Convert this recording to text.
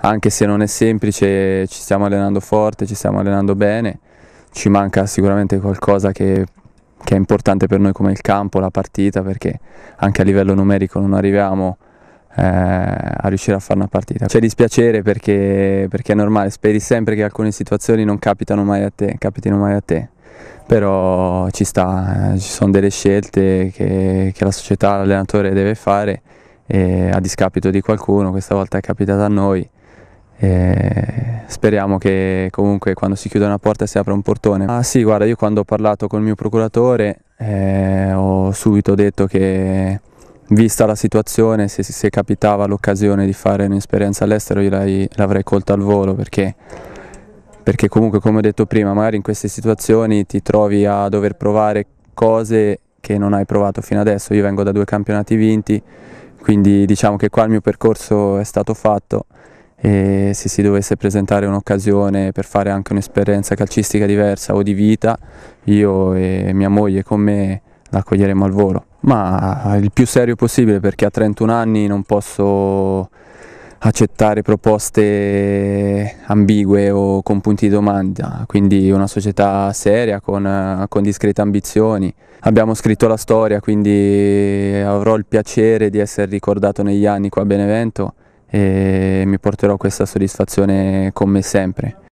anche se non è semplice ci stiamo allenando forte, ci stiamo allenando bene, ci manca sicuramente qualcosa che, che, è importante per noi come il campo, la partita, perché anche a livello numerico non arriviamo eh, a riuscire a fare una partita. C'è dispiacere perché, perché, è normale, speri sempre che alcune situazioni non capitano mai a te, capitino mai a te. Però ci sta, eh, ci sono delle scelte che, che la società, l'allenatore deve fare e a discapito di qualcuno, questa volta è capitata a noi e speriamo che comunque quando si chiude una porta si apra un portone. Ah sì, guarda, io quando ho parlato con il mio procuratore eh, ho subito detto che vista la situazione, se, se capitava l'occasione di fare un'esperienza all'estero io l'avrei colta al volo perché, perché comunque come ho detto prima, magari in queste situazioni ti trovi a dover provare cose che non hai provato fino adesso. Io vengo da due campionati vinti, quindi diciamo che qua il mio percorso è stato fatto e se si dovesse presentare un'occasione per fare anche un'esperienza calcistica diversa o di vita, io e mia moglie con me la accoglieremo al volo. Ma il più serio possibile perché a 31 anni non posso accettare proposte ambigue o con punti di domanda, quindi una società seria con, con, discrete ambizioni. Abbiamo scritto la storia, quindi avrò il piacere di essere ricordato negli anni qua a Benevento e mi porterò questa soddisfazione con me sempre.